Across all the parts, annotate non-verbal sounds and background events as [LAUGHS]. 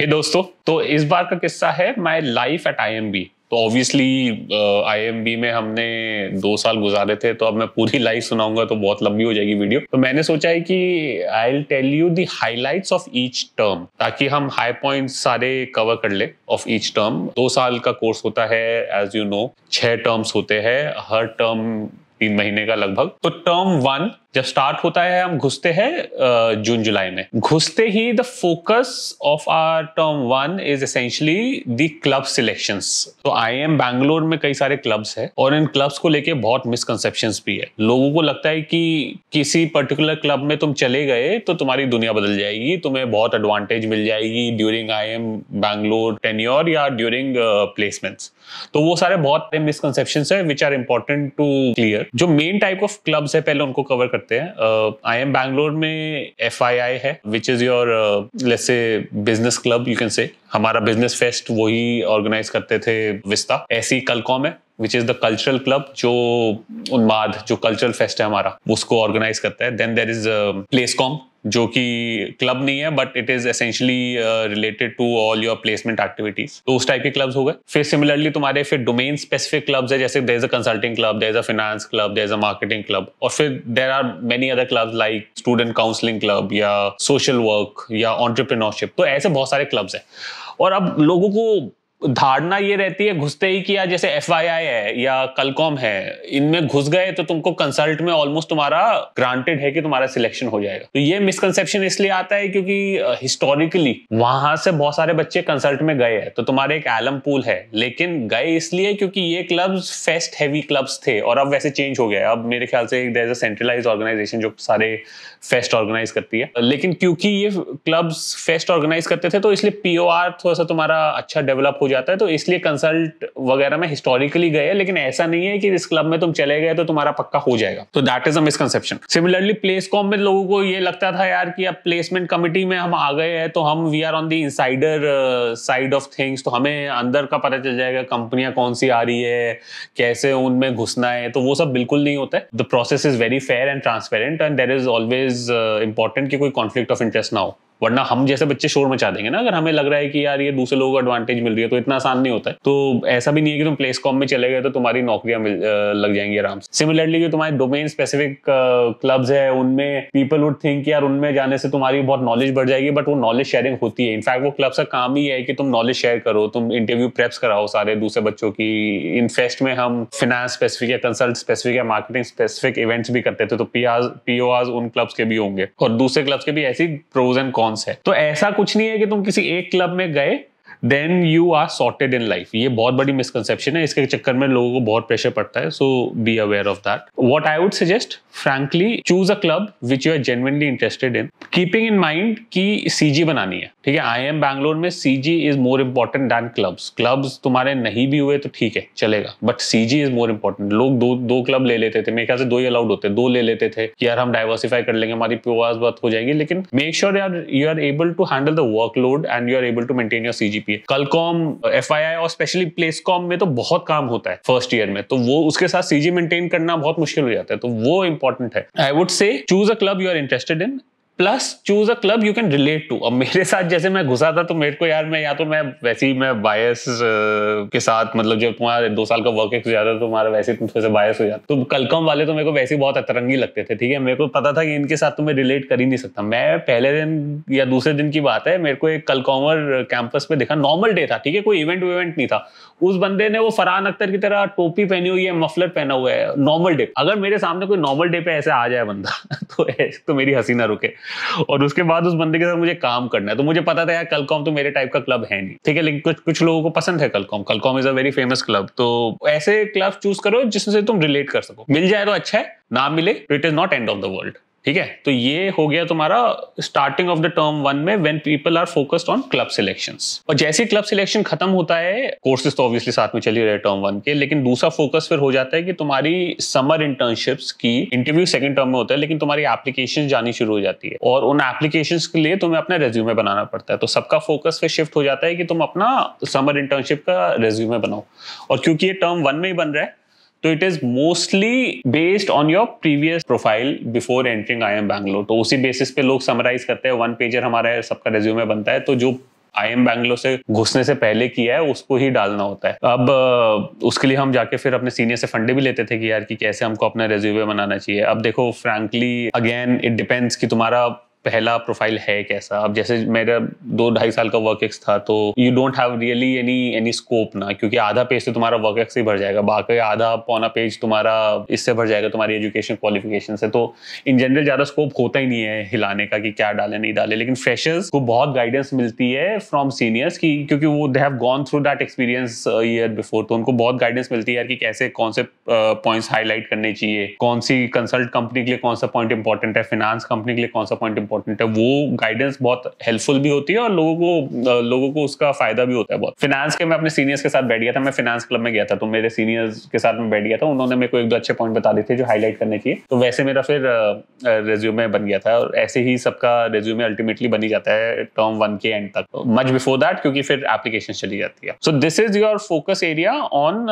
हे hey दोस्तों तो इस बार का किस्सा है माई लाइफ एट आई तो ऑब्वियसली आई uh, में हमने दो साल गुजारे थे तो अब मैं पूरी लाइफ सुनाऊंगा तो बहुत लंबी हो जाएगी वीडियो तो मैंने सोचा है कि I tell you the highlights of each term ताकि हम हाई पॉइंट सारे कवर कर ले ऑफ ईच टर्म दो साल का कोर्स होता है एज यू नो छह टर्म्स होते हैं हर टर्म तीन महीने का लगभग तो टर्म वन जब स्टार्ट होता है हम घुसते हैं जून जुलाई में घुसते ही the focus of our term one is essentially the club selection तो आई एम बैंगलोर में कई सारे क्लब्स है और इन क्लब्स को लेके बहुत मिसकनसेप्शन भी है लोगों को लगता है कि किसी पर्टिकुलर क्लब में तुम चले गए तो तुम्हारी दुनिया बदल जाएगी तुम्हें बहुत एडवांटेज मिल जाएगी during I M Bangalore tenure या ड्यूरिंग प्लेसमेंट्स तो वो सारे बहुत मिसकनसेप्शन है which are important to clear जो मेन टाइप ऑफ क्लब्स है पहले उनको कवर करते सकते हैं आई एम बैंगलोर में एफ आई आई है विच इज योर जैसे business club you can say हमारा बिजनेस फेस्ट वही ऑर्गेनाइज करते थे विस्ता ऐसी कलकॉम है which is the cultural club जो उन्माद जो कल्चरल फेस्ट है हमारा उसको ऑर्गेनाइज करता है then there is PlaceCom जो कि क्लब नहीं है but it is essentially related to all your placement activities तो उस टाइप के क्लब्स हो गए फिर सिमिलरली तुम्हारे फिर डोमेन स्पेसिफिक क्लब्स है जैसे there is a consulting club there is a finance club there is a marketing club और फिर there are many other clubs like student counselling club या सोशल वर्क या ऑन्टरप्रिनोरशिप तो ऐसे बहुत सारे क्लब्स हैं और अब लोगों को धारणा ये रहती है घुसते ही किया जैसे एफ है या कलकॉम है इनमें घुस गए तो तुमको कंसल्ट में ऑलमोस्ट तुम्हारा ग्रांटेड है कि तुम्हारा सिलेक्शन हो जाएगा तो ये मिसकंसेप्शन इसलिए आता है क्योंकि हिस्टोरिकली वहां से बहुत सारे बच्चे कंसल्ट में गए हैं तो तुम्हारे एक एलम पूल है लेकिन गए इसलिए क्योंकि ये क्लब्स फेस्ट हैवी क्लब्स थे और अब वैसे चेंज हो गया अब मेरे ख्याल से एक सेंट्रलाइज ऑर्गेनाइजेशन जो सारे फेस्ट ऑर्गेनाइज करती है लेकिन क्योंकि ये क्लब्स फेस्ट ऑर्गेनाइज करते थे तो इसलिए पीओ थोड़ा सा तुम्हारा अच्छा डेवलप हो जाता है तो इसलिए कंसल्ट वगैरह में हिस्टोरिकली गए लेकिन ऐसा नहीं है कि इस क्लब में तुम चले गए तो तुम्हारा पक्का हो जाएगा तो that is a misconception similarly PlaceCom में लोगों को ये लगता था यार कि अब प्लेसमेंट कमिटी में हम आ गए हैं तो हम we are on the insider side of things तो हमें अंदर का पता चल जाएगा कंपनियां कौन सी आ रही है कैसे उनमें घुसना है तो वो सब बिल्कुल नहीं होता है the process is very fair and transparent and there is always important कि कोई कॉन्फ्लिक्ट ऑफ इंटरेस्ट ना हो वरना हम जैसे बच्चे शोर मचा देंगे ना अगर हमें लग रहा है कि यार ये दूसरे लोगों को एडवांटेज मिल रही है तो इतना आसान नहीं होता है तो ऐसा भी नहीं है कि तुम प्लेस कॉम में चले गए तो तुम्हारी नौकरियां लग जाएंगी आराम से सिमिलरली जो तुम्हारे डोमेन स्पेसिफिक क्लब्स है उनमें पीपल वुड थिंक यार उनमें जाने से तुम्हारी बहुत नॉलेज बढ़ जाएगी बट वो नॉलेज शेयरिंग होती है इनफैक्ट वो क्लब्स का काम ही है कि तुम नॉलेज शेयर करो तुम इंटरव्यू प्रेप्स कराओ सारे दूसरे बच्चों की इनफेस्ट में हम फिनेंस स्पेसिफिक या कंसल्ट स्पेसिफिक या मार्केटिंग स्पेसिफिक इवेंट्स भी करते थे तो पी उन क्लब्स के भी होंगे और दूसरे क्लब्स के भी ऐसी प्रोज एंड कॉन रिस्पॉन्स है तो ऐसा कुछ नहीं है कि तुम किसी एक क्लब में गए then you are sorted in life ये बहुत बड़ी मिसकनसेप्शन है इसके चक्कर में लोगों को बहुत प्रेशर पड़ता है so be aware of that what I would suggest frankly choose a club which you are genuinely interested in keeping in mind की सीजी बनानी है ठीक है आई एम बैंगलोर में C G is more important than clubs clubs तुम्हारे नहीं भी हुए तो ठीक है चलेगा but CG is more important लोग दो दो क्लब ले लेते थे मेरे ख्याल से दो ही अलाउड होते दो ले लेते थे यार हम डाइवर्सिफाई कर लेंगे हमारी प्योवास बात हो जाएगी लेकिन मेक श्योर यार you are able to handle the workload and you are able to maintain your C G है कल कॉम एफ और स्पेशली प्लेस कॉम में तो बहुत काम होता है फर्स्ट ईयर में तो वो उसके साथ सीजी मेंटेन करना बहुत मुश्किल हो जाता है तो वो इंपॉर्टेंट है I would say choose a club you are interested in plus choose a club you can relate to अब मेरे साथ जैसे मैं घुसा था तो मेरे को यार मैं या तो मैं वैसे ही मैं बायस uh, के साथ मतलब जब तुम्हारा दो साल का वर्क एक्स हो जाता तो तुम्हारा वैसे तुम थोड़े से बायस हो जाता तो कलकम वाले तो मेरे को वैसे ही बहुत अतरंगी लगते थे ठीक है मेरे को पता था कि इनके साथ तो मैं रिलेट कर ही नहीं सकता मैं पहले दिन या दूसरे दिन की बात है मेरे को एक कलकॉमर कैंपस पे देखा नॉर्मल डे था ठीक है कोई इवेंट वेवेंट नहीं था उस बंदे ने वो फरहान अख्तर की तरह टोपी पहनी हुई है मफलर पहना हुआ है नॉर्मल डे अगर मेरे सामने कोई नॉर्मल डे पे ऐसे आ जाए बंदा [LAUGHS] तो तो मेरी हंसी ना रुके और उसके बाद उस बंदे के साथ मुझे काम करना है तो मुझे पता था यार कलकॉम तो मेरे टाइप का क्लब है नहीं ठीक है लेकिन कुछ कुछ लोगों को पसंद है CulCom CulCom is a very famous club तो ऐसे क्लब चूज करो जिससे तुम रिलेट कर सको मिल जाए तो अच्छा है ना मिले तो it is not end of the world ठीक है तो ये हो गया तुम्हारा starting of the term one में when people are focused on club selections और जैसे क्लब सिलेक्शन खत्म होता है कोर्सेज तो ऑब्वियसली साथ में चली रहे टर्म वन के लेकिन दूसरा फोकस फिर हो जाता है कि तुम्हारी समर इंटर्नशिप्स की इंटरव्यू सेकंड टर्म में होता है लेकिन तुम्हारी एप्लीकेशन जानी शुरू हो जाती है और उन एप्लीकेशन के लिए तुम्हें अपना रेज्यूमे बनाना पड़ता है तो सबका फोकस फिर शिफ्ट हो जाता है कि तुम अपना समर इंटर्नशिप का रेज्यूमे बनाओ और क्योंकि ये टर्म वन में ही बन रहा है तो it is mostly based on your previous profile before entering I M Bangalore तो उसी बेसिस पे लोग समराइज करते हैं वन पेजर हमारा है, सबका रेज्यूमे बनता है तो जो आई एम बैंगलोर से घुसने से पहले किया है उसको ही डालना होता है अब उसके लिए हम जाके फिर अपने सीनियर से फंडे भी लेते थे कि यार कि कैसे हमको अपना रेज्यूमे बनाना चाहिए अब देखो फ्रैंकली अगेन इट डिपेंड्स कि तुम्हारा पहला प्रोफाइल है कैसा अब जैसे मेरा दो ढाई साल का वर्क एक्स था तो you don't have really any any scope ना क्योंकि आधा पेज तो तुम्हारा वर्क एक्स ही भर जाएगा बाकी आधा पौना पेज तुम्हारा इससे भर जाएगा तुम्हारी एजुकेशन क्वालिफिकेशन से तो इन जनरल ज़्यादा स्कोप होता ही नहीं है हिलाने का कि क्या डाले नहीं डाले लेकिन फ्रेशर्स को बहुत गाइडेंस मिलती है फ्रॉम सीनियर्स की क्योंकि वो they have gone through that experience year before तो उनको बहुत गाइडेंस मिलती है यार कि कैसे कौन से पॉइंट्स uh, हाईलाइट करने चाहिए कौन सी कंसल्ट कंपनी के लिए कौन सा पॉइंट इंपॉर्टेंट है फिनांस कंपनी के लिए कौन सा पॉइंट इंपॉर्टेंट इंपॉर्टेंट है वो गाइडेंस बहुत हेल्पफुल भी होती है और लोगों को लोगों को उसका फायदा भी होता है बहुत फिनेंस के मैं अपने सीनियर्स के साथ बैठ गया था मैं फाइनेंस क्लब में गया था तो मेरे सीनियर्स के साथ में बैठ गया था उन्होंने मेरे को एक दो अच्छे पॉइंट बता दिए थे जो हाईलाइट करने चाहिए तो वैसे मेरा फिर रेज्यूमे बन गया था और ऐसे ही सबका रेज्यूमे अल्टीमेटली बनी जाता है टर्म वन के एंड तक मच बिफोर दैट क्योंकि फिर एप्लीकेशन चली जाती है so this is your focus area on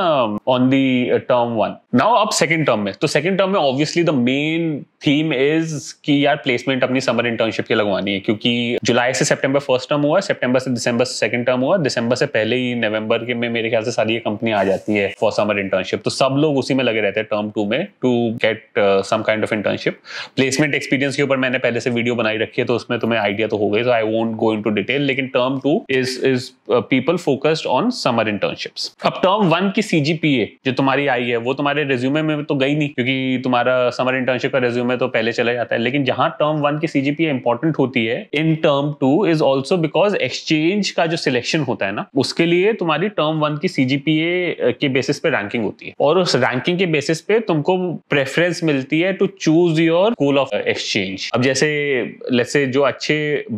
on the term one now अब सेकंड टर्म में तो सेकंड टर्म में obviously the main theme is कि यार प्लेसमेंट अपनी समर इंटर्नशिप की लगवानी है क्योंकि जुलाई से सितंबर फर्स्ट टर्म हुआ सितंबर से दिसंबर सेकंड टर्म हुआ दिसंबर से पहले ही नवंबर के में मेरे ख्याल से सारी कंपनी आ जाती है फॉर समर इंटर्नशिप तो सब लोग उसी में लगे रहते हैं टर्म टू में to get some kind of internship placement experience के ऊपर मैंने पहले से वीडियो बनाई रखी है तो उसमें तुम्हें आइडिया तो हो गई तो I won't go into detail लेकिन term two is is people focused on summer internship अब टर्म वन की सीजीपीए जो तुम्हारी आई है वो तुम्हारे रिज्यूमे में तो गई नहीं क्योंकि तुम्हारा समर इंटर्नशिप का रिज्यूमे तो पहले चला जाता है लेकिन जहां टर्म वन की सीजीपी होती है इंपॉर्टेंट होती है in term two is also because exchange का जो सिलेक्शन होता है ना उसके लिए तुम्हारी टर्म वन की सीजीपीए के बेसिस पे रैंकिंग होती है और उस रैंकिंग के बेसिस पे तुमको प्रेफरेंस मिलती है to choose your school of exchange अब जैसे जैसे जो अच्छे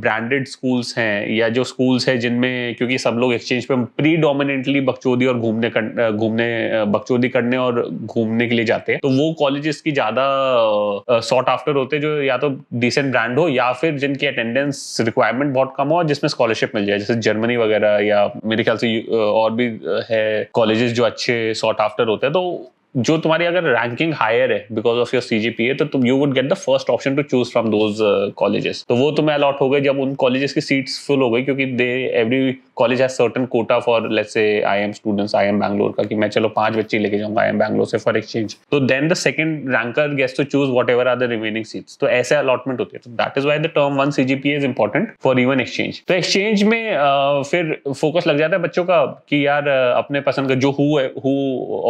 ब्रांडेड स्कूल्स हैं या जो स्कूल्स हैं जिनमें क्योंकि सब लोग एक्सचेंज पे प्री डोमिनेंटली बकचोदी और घूमने घूमने बकचोदी करने और घूमने के लिए जाते हैं तो वो कॉलेजेस की ज्यादा सॉर्ट आफ्टर होते हैं जो या तो डिसेंट ब्रांड हो या फिर जिनकी अटेंडेंस रिक्वायरमेंट बहुत कम हो और जिसमें स्कॉलरशिप मिल जाए जैसे जर्मनी वगैरह या मेरे ख्याल से और भी है कॉलेजेस जो अच्छे सॉर्ट आफ्टर होते हैं तो जो तुम्हारी अगर रैंकिंग हायर है बिकॉज ऑफ योर सी तो तुम you would get the first option to choose from those colleges तो वो तुम्हें अलॉट हो गए जब उन कॉलेजेस की सीट्स फुल हो गई क्योंकि they every college has certain quota for let's say I M students I M Bangalore का कि मैं चलो पांच बच्चे लेके जाऊंगा आई एम बैंगलोर से फॉर एक्सचेंज तो then the second ranker gets to choose whatever are the remaining seats तो ऐसे अलॉटमेंट होते हैं तो that is why the term one CGPA is important for even exchange तो एक्सचेंज में uh, फिर फोकस लग जाता है बच्चों का कि यार अपने पसंद का जो who who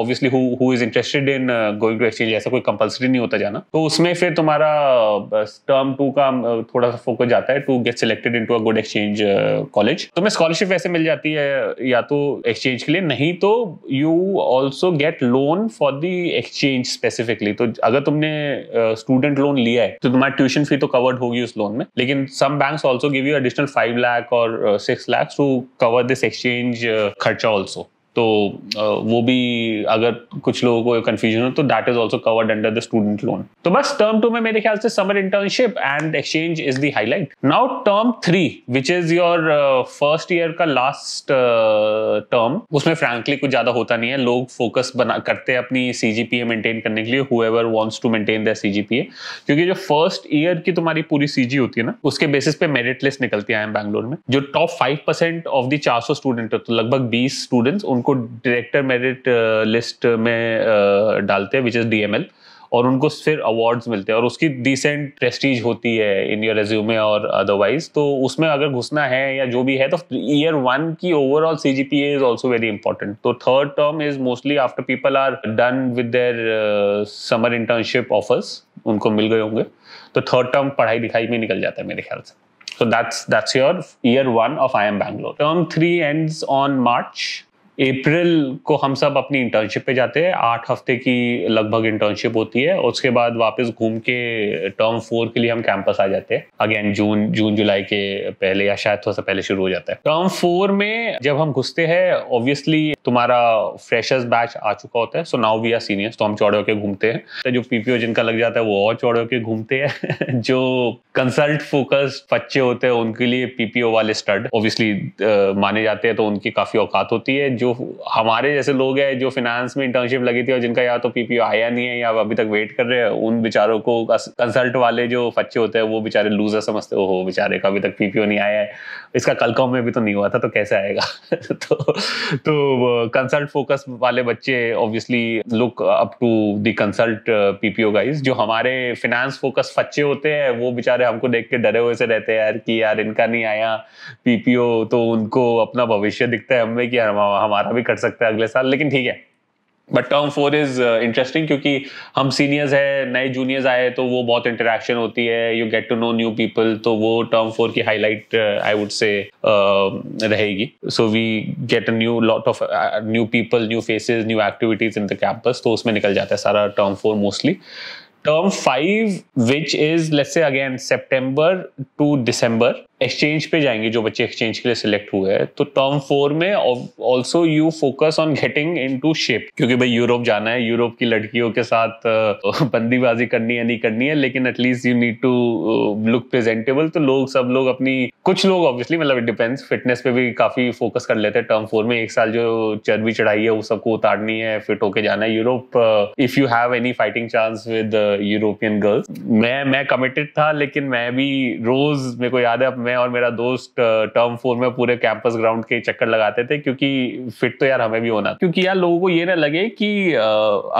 obviously who is interested in going to exchange ऐसा कोई कंपलसरी नहीं होता जाना तो उसमें फिर तुम्हारा टर्म टू का थोड़ा सा फोकस जाता है to get selected into a good exchange college तो मैं स्कॉलरशिप पैसे मिल जाती है या तो एक्सचेंज के लिए नहीं तो you also get loan for the exchange specifically तो अगर तुमने स्टूडेंट लोन लिया है तो तुम्हारी ट्यूशन फी तो कवर्ड होगी उस लोन में लेकिन some bank also give you additional five lakh और six lakh to cover this exchange खर्चा ऑल्सो तो वो भी अगर कुछ लोगों को कंफ्यूजन हो तो that is also covered under the student loan तो बस टर्म टू में मेरे ख्याल से summer internship and exchange is the highlight now term three which is your first year का लास्ट टर्म uh, उसमें फ्रैंकली कुछ ज्यादा होता नहीं है लोग फोकस बना करते हैं अपनी सीजीपीए मेंटेन करने के लिए whoever wants to maintain the CGPA क्योंकि जो फर्स्ट ईयर की तुम्हारी पूरी सीजी होती है ना उसके बेसिस पे मेरिट लिस्ट निकलती है बैंगलोर में जो top five percent of the चार सौ स्टूडेंट है तो लगभग बीस स्टूडेंट्स उनको उनको डायरेक्टर मेरिट लिस्ट में uh, डालते हैं विच इज़ डी और उनको फिर अवार्ड्स मिलते हैं और उसकी डिसेंट प्रेस्टीज होती है इन योर रेज्यूमे और अदरवाइज तो उसमें अगर घुसना है या जो भी है तो ईयर वन की overall C G P is also very important तो third term is mostly after people are done with their summer internship offers उनको मिल गए होंगे तो थर्ड टर्म पढ़ाई लिखाई में निकल जाता है मेरे ख्याल से so that's that's your year one of I M Bangalore term three ends on March April को हम सब अपनी इंटर्नशिप पे जाते हैं आठ हफ्ते की लगभग इंटर्नशिप होती है उसके बाद वापस घूम के टर्म फोर के लिए हम कैंपस आ जाते हैं अगेन जून जून जुलाई के पहले या शायद थोड़ा सा पहले शुरू हो जाता है टर्म फोर में जब हम घुसते हैं ऑब्वियसली तुम्हारा फ्रेशर्स बैच आ चुका होता है so now we are seniors तो हम चौड़े होकर घूमते हैं तो जो पीपीओ जिनका लग जाता है वो और चौड़े होकर घूमते हैं [LAUGHS] जो कंसल्ट फोकस बच्चे होते हैं उनके लिए पीपीओ वाले स्टड ऑब्वियसली माने जाते हैं तो उनकी काफी औकात होती है जो जो हमारे जैसे लोग हैं जो फिनेंस में इंटर्नशिप लगी थी और जिनका या तो पीपीओ आया नहीं है या अभी तक वेट कर रहे हैं उन बेचारों को कंसल्ट वाले जो बच्चे होते हैं वो बेचारे लूजर समझते हो बेचारे का अभी तक पीपीओ नहीं आया है इसका कल कॉम में भी तो नहीं हुआ था तो कैसे आएगा [LAUGHS] तो तो कंसल्ट फोकस वाले बच्चे obviously look up to the consult PPO guys जो हमारे फिनेंस फोकस फच्चे होते हैं वो बेचारे हमको देख के डरे हुए से रहते हैं यार कि यार इनका नहीं आया पीपीओ तो उनको अपना भविष्य दिखता है हमें कि हम, हमारा हमारा भी कट सकता है अगले साल लेकिन ठीक है but term four is interesting क्योंकि हम सीनियर्स हैं नए जूनियर्स आए तो वो बहुत इंटरेक्शन होती है you get to know new people तो वो टर्म फोर की हाईलाइट आई वुड से रहेगी so we get a new lot of new people new faces new activities in the campus तो उसमें निकल जाता है सारा term four mostly term five which is let's say again September to December exchange पे जाएंगे जो बच्चे एक्सचेंज के लिए सिलेक्ट हुए हैं तो टर्म फोर में also you focus on getting into टू शेप क्योंकि भाई यूरोप जाना है यूरोप की लड़कियों के साथ [LAUGHS] बंदीबाजी करनी है नहीं करनी है लेकिन at least you need to look presentable तो लोग सब लोग अपनी कुछ लोग ऑब्वियसली मतलब डिपेंड्स फिटनेस पे भी काफी फोकस कर लेते हैं टर्म फोर में एक साल जो चर्बी चढ़ाई है वो सबको उतारनी है फिट होके जाना है Europe if you have any fighting chance with European girls मैं मैं कमिटेड था लेकिन मैं भी रोज मेरे को याद है मैं और मेरा दोस्त टर्म फोर में पूरे कैंपस ग्राउंड के चक्कर लगाते थे क्योंकि फिट तो यार हमें भी होना क्योंकि यार लोगों को ये ना लगे कि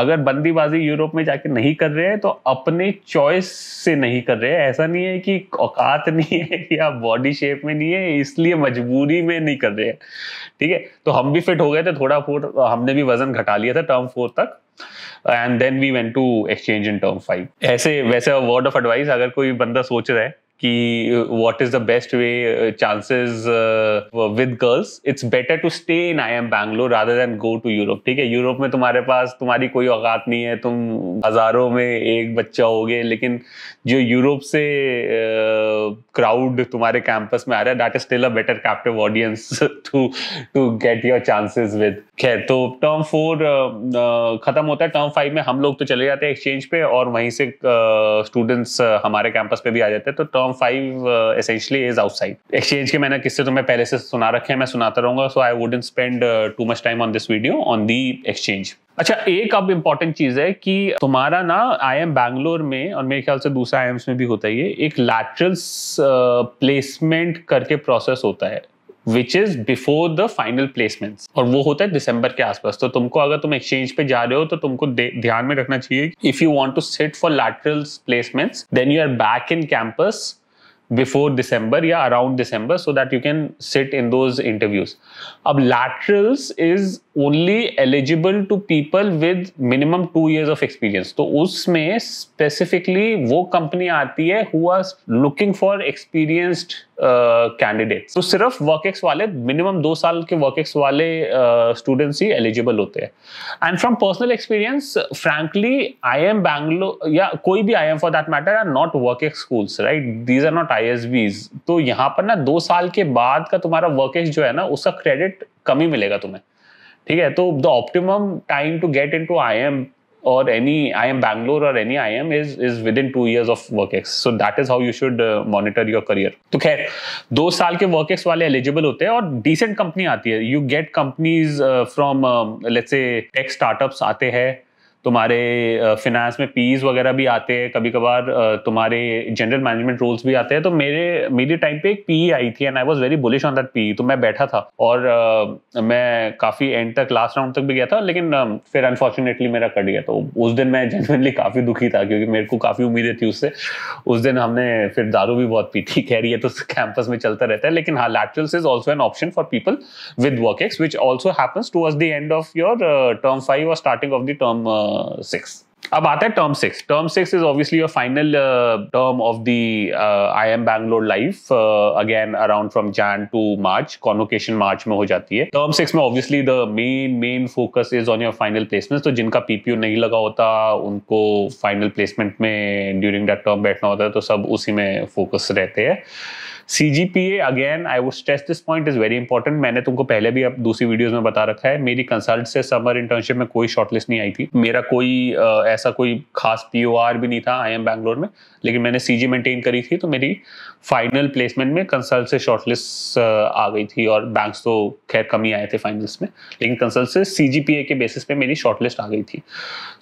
अगर बंदीबाजी यूरोप में जाके नहीं कर रहे हैं तो अपने चॉइस से नहीं कर रहे हैं ऐसा नहीं है कि औकात [LAUGHS] नहीं है या बॉडी शेप में नहीं है इसलिए मजबूरी में नहीं कर रहे हैं ठीक है तो हम भी फिट हो गए थे थोड़ा फोर हमने भी वजन घटा लिया था टर्म फोर तक and then we went to exchange in term five ऐसे वैसे वर्ड ऑफ एडवाइस अगर कोई बंदा सोच रहा है कि what is the best way chances with girls it's better to stay in I M Bangalore rather than go to Europe ठीक है यूरोप में तुम्हारे पास तुम्हारी कोई औकात नहीं है तुम हजारों में एक बच्चा गए लेकिन जो यूरोप से क्राउड uh, तुम्हारे कैंपस में आ रहा है that is still a better captive audience to to get your chances with खैर तो टर्म फोर uh, uh, खत्म होता है टर्म फाइव में हम लोग तो चले जाते हैं एक्सचेंज पे और वहीं से स्टूडेंट्स uh, uh, हमारे कैंपस पे भी आ जाते हैं तो term form five essentially is outside exchange के मैंने किससे तो मैं पहले से सुना रखे हैं मैं सुनाता रहूंगा so I wouldn't spend too much time on this video on the exchange अच्छा एक अब इम्पॉर्टेंट चीज है कि तुम्हारा ना आई एम बैंगलोर में और मेरे ख्याल से दूसरा आई एम्स में भी होता ही है एक लैटरल प्लेसमेंट uh, करके प्रोसेस होता है which is before the final placement और वो होता है दिसंबर के आसपास तो तुमको अगर तुम एक्सचेंज पे जा रहे हो तो तुमको ध्यान में रखना चाहिए if you want to sit for lateral placement then you are back in campus before December, yeah, around December, so that you can sit in those interviews. Now, laterals is only eligible to people with minimum two years of experience तो उसमें specifically वो company आती है who are looking for experienced candidate तो सिर्फ work ex वाले minimum दो साल के वर्कएक्स वाले स्टूडेंट्स uh, ही एलिजिबल होते हैं and from personal experience frankly I M Bangalore या कोई भी I M for that matter are not work ex schools right these are not I S Bs तो यहाँ पर ना दो साल के बाद का तुम्हारा वर्क एक्स जो है ना उसका क्रेडिट कमी मिलेगा तुम्हें ठीक है तो the optimal time to get into I M और एनी आई एम बैंगलोर और any I M is is within two years of work ex so that is how you should monitor your career तो खैर दो साल के work ex वाले eligible होते हैं और डिसेंट कंपनी आती है you get companies from let's say tech startups आते हैं तुम्हारे फिनेंस में पीज वगैरह भी आते हैं कभी कभार तुम्हारे जनरल मैनेजमेंट रोल्स भी आते हैं तो मेरे मेरे टाइम पे एक पी e आई थी and I was very bullish on that P तो मैं बैठा था और मैं काफ़ी एंड तक लास्ट राउंड तक भी गया था लेकिन फिर अनफॉर्चुनेटली मेरा कट गया तो उस दिन मैं जेनवनली काफ़ी दुखी था क्योंकि मेरे को काफ़ी उम्मीदें थी उससे उस दिन हमने फिर दारू भी बहुत पी थी रही है तो कैंपस [LAUGHS] में चलता रहता है लेकिन हाँ laterals is also an option for people with work ex which also happens towards the end of your term five और starting of the term six अब आता है term six term six is obviously your final term of the I M Bangalore life again around from Jan to March convocation March में हो जाती है term six में obviously the main main focus is on your final placement तो जिनका PPO नहीं लगा होता उनको फाइनल प्लेसमेंट में ड्यूरिंग दैट टर्म बैठना होता है तो सब उसी में फोकस रहते हैं C G P A again I would stress this point is very important मैंने तुमको पहले भी अब दूसरी वीडियोज में बता रखा है मेरी कंसल्ट से समर इंटर्नशिप में कोई शॉर्टलिस्ट नहीं आई थी मेरा कोई आ, ऐसा कोई खास पी ओ आर भी नहीं था आई एम बैंगलोर में लेकिन मैंने सी जी मेंटेन करी थी तो मेरी फाइनल प्लेसमेंट में कंसल्ट से शॉर्टलिस्ट आ गई थी और बैंक्स तो खैर कम ही आए थे फाइनल्स में लेकिन कंसल्ट से सी जी पी ए के बेसिस पे मेरी शॉर्टलिस्ट आ गई थी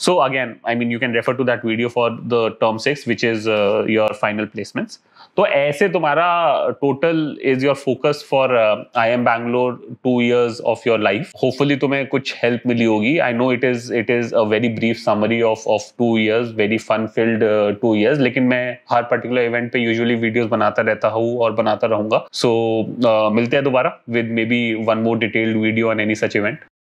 so again I mean you can refer to that video for the term six which is your final placements तो ऐसे तुम्हारा total is your focus for I M Bangalore two years of your life hopefully तुम्हें कुछ help मिली होगी I know it is it is a very brief summary of of two years very fun filled two years लेकिन मैं हर particular event पे usually videos बनाता रहता हूँ और बनाता रहूंगा सो so, uh, मिलते हैं दोबारा with maybe one more detailed video on any such event